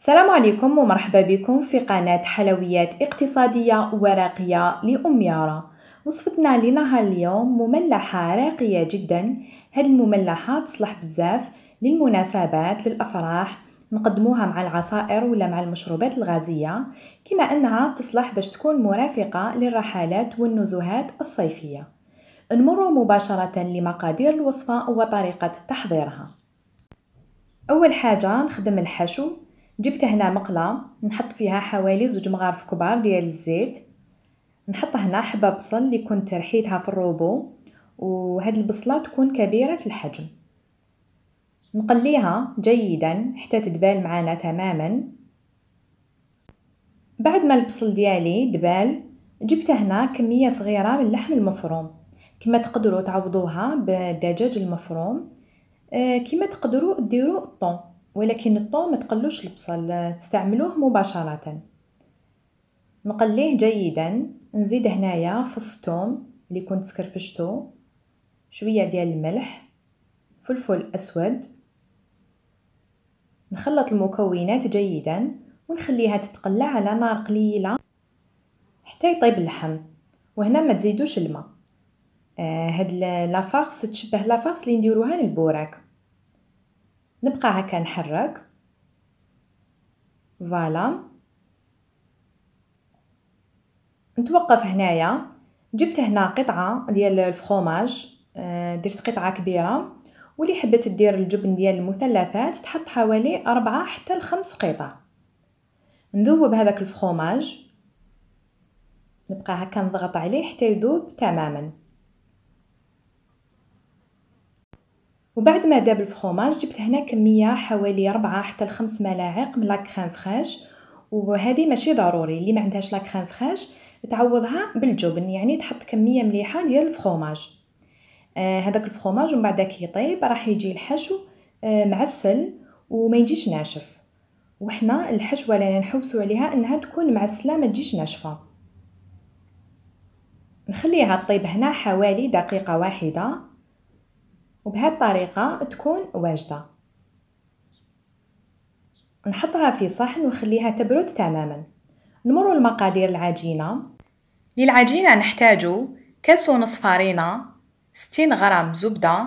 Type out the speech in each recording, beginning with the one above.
السلام عليكم ومرحبا بكم في قناة حلويات اقتصادية وراقية لأم يارا وصفتنا لنهار اليوم مملحة راقية جدا هاد المملحة تصلح بزاف للمناسبات للأفراح نقدموها مع العصائر ولا مع المشروبات الغازية كما أنها تصلح باش تكون مرافقة للرحلات والنزهات الصيفية نمر مباشرة لمقادير الوصفة وطريقة تحضيرها أول حاجة نخدم الحشو جبت هنا مقله نحط فيها حوالي زوج مغارف كبار ديال الزيت نحط هنا حبه بصل اللي كنت رحيتها في الروبو وهاد البصله تكون كبيره الحجم نقليها جيدا حتى تدبال معنا تماما بعد ما البصل ديالي دبال جبت هنا كميه صغيره من اللحم المفروم كما تقدروا تعوضوها بالدجاج المفروم آه، كما تقدروا ديروا الطون ولكن الطون ما تقلوش البصل تستعملوه مباشرة نقليه جيدا نزيد هنايا فص الثوم اللي كنت كرفشتو شويه ديال الملح فلفل اسود نخلط المكونات جيدا ونخليها تتقلى على نار قليله حتى يطيب اللحم وهنا ما تزيدوش الماء آه هاد لافارس تشبه لافارس اللي نديروها للبوراك نبقى هكا نحرك فوالا نتوقف هنايا جبت هنا قطعه ديال الفخوماج آه، درت قطعه كبيره واللي حبت دير الجبن ديال المثلثات تحط حوالي أربعة حتى لخمس قطع نذوب هذاك الفخوماج نبقى هكا نضغط عليه حتى يذوب تماما وبعد ما داب الفخوماج جبت هنا كميه حوالي 4 حتى 5 ملاعق من لا كريم فريش وهذه ماشي ضروري اللي ما عندهاش لا كريم فريش تعوضها بالجبن يعني تحط كميه مليحه ديال الفخوماج آه الفخوماج ومن بعد كيطيب راح يجي الحشو آه معسل وما يجيش ناشف وحنا الحشوه اللي نحوسوا عليها انها تكون معسله ما تجيش ناشفه نخليها طيب هنا حوالي دقيقه واحده وبهذه الطريقة تكون واجدة نحطها في صحن ونخليها تبرد تماما نمر المقادير العجينة للعجينة نحتاج كاس ونصف فارينة 60 غرام زبدة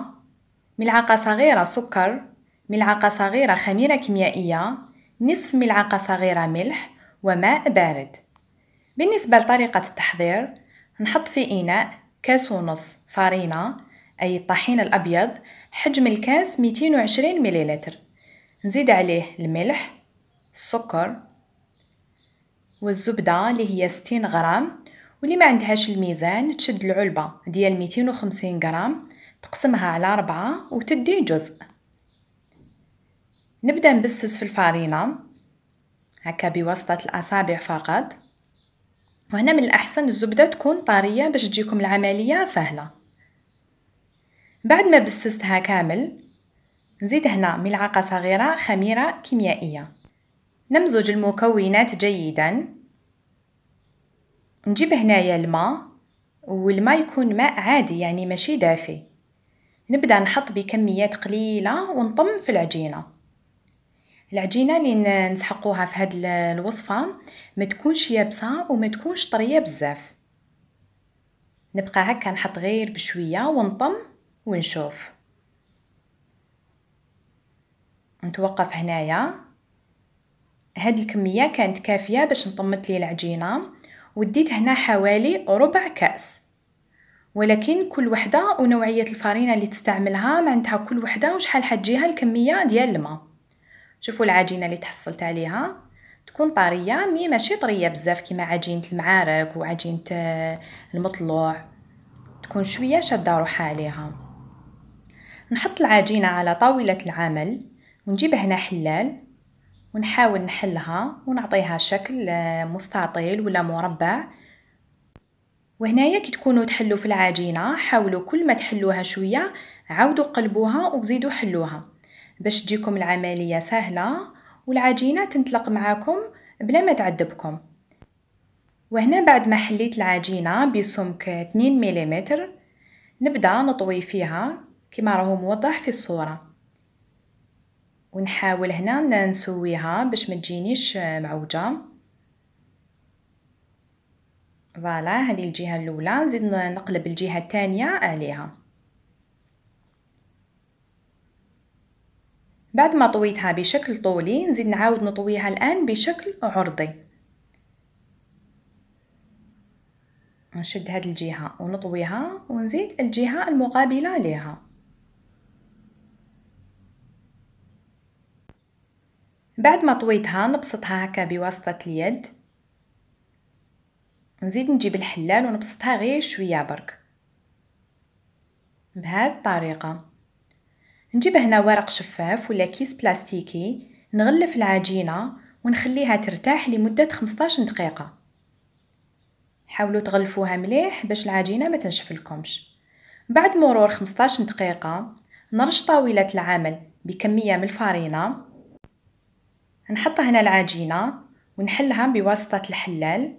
ملعقة صغيرة سكر ملعقة صغيرة خميرة كيميائية نصف ملعقة صغيرة ملح وماء بارد بالنسبة لطريقة التحضير نحط في إناء كاس ونصف فارينة أي الطحين الأبيض حجم الكاس 220 مليلتر نزيد عليه الملح السكر والزبدة اللي هي 60 غرام واللي ما عندهاش الميزان تشد العلبة ديال 250 غرام تقسمها على أربعة وتدي جزء نبدأ نبسس في الفارينة هكا بواسطة الأصابع فقط وهنا من الأحسن الزبدة تكون طارية باش تجيكم العملية سهلة بعد ما بسستها كامل نزيد هنا ملعقة صغيرة خميرة كيميائية نمزج المكونات جيدا نجيب هنايا الماء والماء يكون ماء عادي يعني ماشي دافي نبدا نحط بكميات قليله ونطم في العجينه العجينه اللي نسحقوها في هاد الوصفه ما تكونش يابسه وما تكونش طريه بزاف نبقى هكا نحط غير بشويه ونطم ونشوف نتوقف هنايا هاد الكمية كانت كافية باش نطمت لي العجينة وديت هنا حوالي ربع كأس ولكن كل وحده ونوعيه الفرينه اللي تستعملها معنتها كل وحده وشحال حتجيها الكميه ديال الماء شوفوا العجينه اللي تحصلت عليها تكون طريه مي ماشي طريه بزاف كيما عجينه المعارك وعجينه آه، المطلوع تكون شويه شاده روحها عليها نحط العجينة على طاولة العمل ونجيب هنا حلال ونحاول نحلها ونعطيها شكل آه، مستطيل ولا مربع وهنايا كي تكونوا تحلوا في العجينه حاولوا كل ما تحلوها شويه عاودوا قلبوها وزيدوا حلوها باش تجيكم العمليه سهله والعجينه تنطلق معاكم بلا ما تعذبكم وهنا بعد ما حليت العجينه بسمك 2 ملم نبدا نطوي فيها كما راهو موضح في الصورة ونحاول هنا نسويها باش ما تجينيش معوجة فوالا هذه الجهة الأولى نزيد نقلب الجهة الثانية عليها بعد ما طويتها بشكل طولي نزيد نعاود نطويها الآن بشكل عرضي نشد هاد الجهة ونطويها ونزيد الجهة المقابلة لها بعد ما طويتها نبسطها هكا بواسطة اليد نزيد نجيب الحلال ونبسطها غير شوية برك بهذه الطريقة نجيب هنا ورق شفاف ولا كيس بلاستيكي نغلف العجينة ونخليها ترتاح لمدة 15 دقيقة حاولوا تغلفوها مليح باش العجينة ما تنشفلكمش بعد مرور 15 دقيقة نرش طاولة العمل بكمية من الفرينة نحط هنا العجينة ونحلها بواسطة الحلال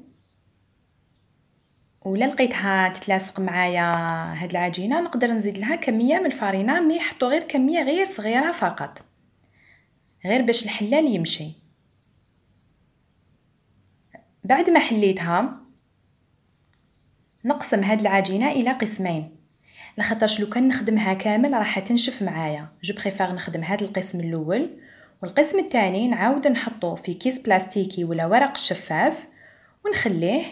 ولا لقيتها تتلاصق معايا هاد العجينة نقدر نزيد لها كمية من الفارينة مي حطو غير كمية غير صغيرة فقط غير باش الحلال يمشي بعد ما حليتها نقسم هاد العجينة الى قسمين لخاطرش لو كان نخدمها كامل راح تنشف معايا جو بريفير نخدم هاد القسم الاول والقسم الثاني نعاود نحطه في كيس بلاستيكي ولا ورق شفاف ونخليه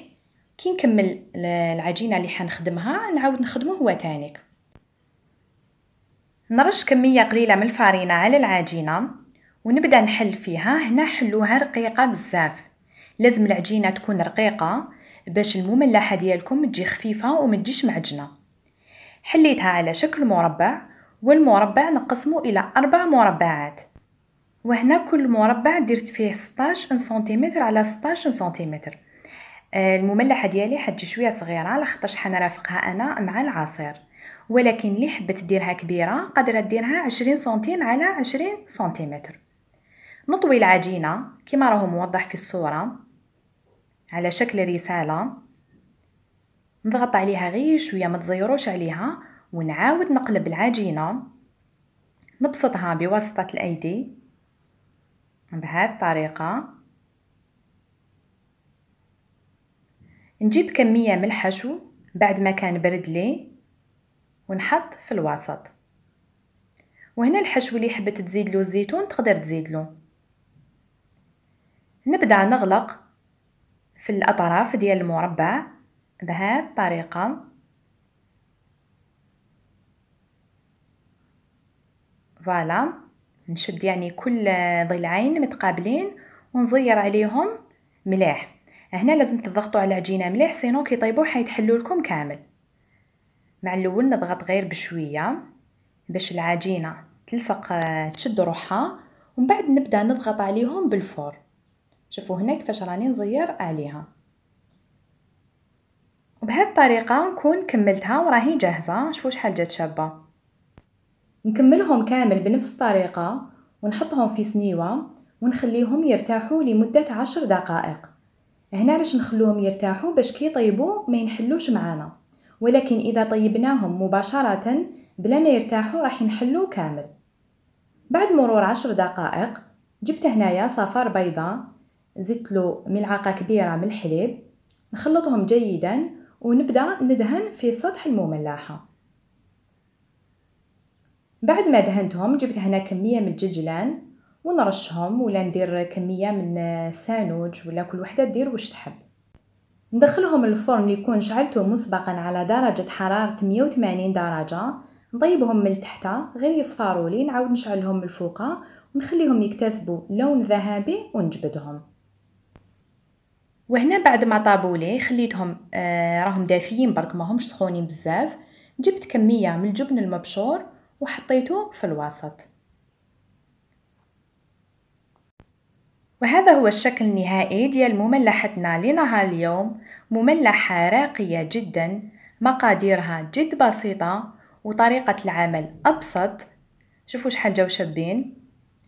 كي نكمل العجينه اللي حنخدمها نعاود نخدمه هو تانيك نرش كميه قليله من الفرينه على العجينه ونبدا نحل فيها هنا حلوها رقيقه بزاف لازم العجينه تكون رقيقه باش المملحه ديالكم تجي خفيفه وما تجيش معجنه حليتها على شكل مربع والمربع نقسمه الى اربع مربعات وهنا كل مربع درت فيه 16 سنتيمتر على 16 سنتيمتر آه، المملحه ديالي حتجي شويه صغيره على حنرافقها انا مع العصير ولكن اللي حبت ديرها كبيره قادره ديرها 20 سنتيم على 20 سنتيمتر نطوي العجينه كما راهو موضح في الصوره على شكل رساله نضغط عليها غير شويه ما تزيروش عليها ونعاود نقلب العجينه نبسطها بواسطه الايدي بهذه الطريقة نجيب كمية من الحشو بعد ما كان برد لي ونحط في الوسط وهنا الحشو اللي حبت تزيد له الزيتون تقدر تزيد له نبدأ نغلق في الأطراف ديال المربع بهذه الطريقة فوالا نشد يعني كل ضلعين متقابلين ونزير عليهم ملاح هنا لازم تضغطوا على العجينه مليح سينو كي طيبوا حيتحلوا لكم كامل مع الاول نضغط غير بشويه باش العجينه تلصق تشد روحها ومن بعد نبدا نضغط عليهم بالفور شوفوا هنا كيفاش راني نزير عليها وبهذه الطريقه نكون كملتها وراهي جاهزه شوفوا شحال جات شابه نكملهم كامل بنفس الطريقة ونحطهم في سنيوة ونخليهم يرتاحوا لمدة عشر دقائق هنا علاش نخلوهم يرتاحوا باش كي يطيبوا ما ينحلوش معانا ولكن اذا طيبناهم مباشرة بلا ما يرتاحوا راح ينحلوا كامل بعد مرور عشر دقائق جبت هنايا صفار بيضة زدت له ملعقة كبيرة من الحليب نخلطهم جيدا ونبدأ ندهن في سطح المملحة بعد ما دهنتهم جبت هنا كميه من الججلان ونرشهم ولا ندير كميه من سانوج ولا كل وحده دير واش تحب ندخلهم الفرن اللي يكون شعلته مسبقا على درجه حراره 180 درجه نطيبهم من تحت غير يصفاروا لي نعاود نشعلهم من الفوق ونخليهم يكتسبوا لون ذهبي ونجبدهم وهنا بعد ما طابوا لي خليتهم آه راهم دافيين برك ماهمش سخونين بزاف جبت كميه من الجبن المبشور وحطيته في الوسط وهذا هو الشكل النهائي ديال مملحتنا لنهار اليوم مملحة راقية جدا مقاديرها جد بسيطة وطريقة العمل أبسط شوفوا شحال جاو شابين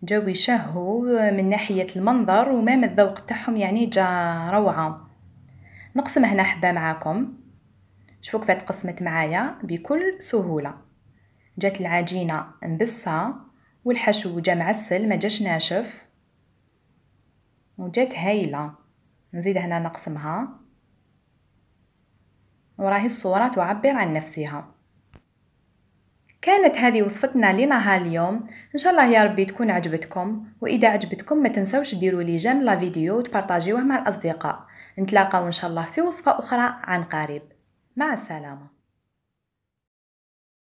جاو يشهوا من ناحية المنظر ومام الذوق تاعهم يعني جا روعة نقسم هنا حبة معاكم شوفوا كيف تقسمت معايا بكل سهولة جات العجينة مبسة والحشو جا معسل ما جاش ناشف وجات هايلة نزيد هنا نقسمها وراهي الصورة تعبر عن نفسها كانت هذه وصفتنا لنهار اليوم ان شاء الله يا ربي تكون عجبتكم واذا عجبتكم ما تنسوش ديروا لي جيم لا فيديو وتبارطاجيوه مع الاصدقاء نتلاقاو ان شاء الله في وصفه اخرى عن قريب مع السلامه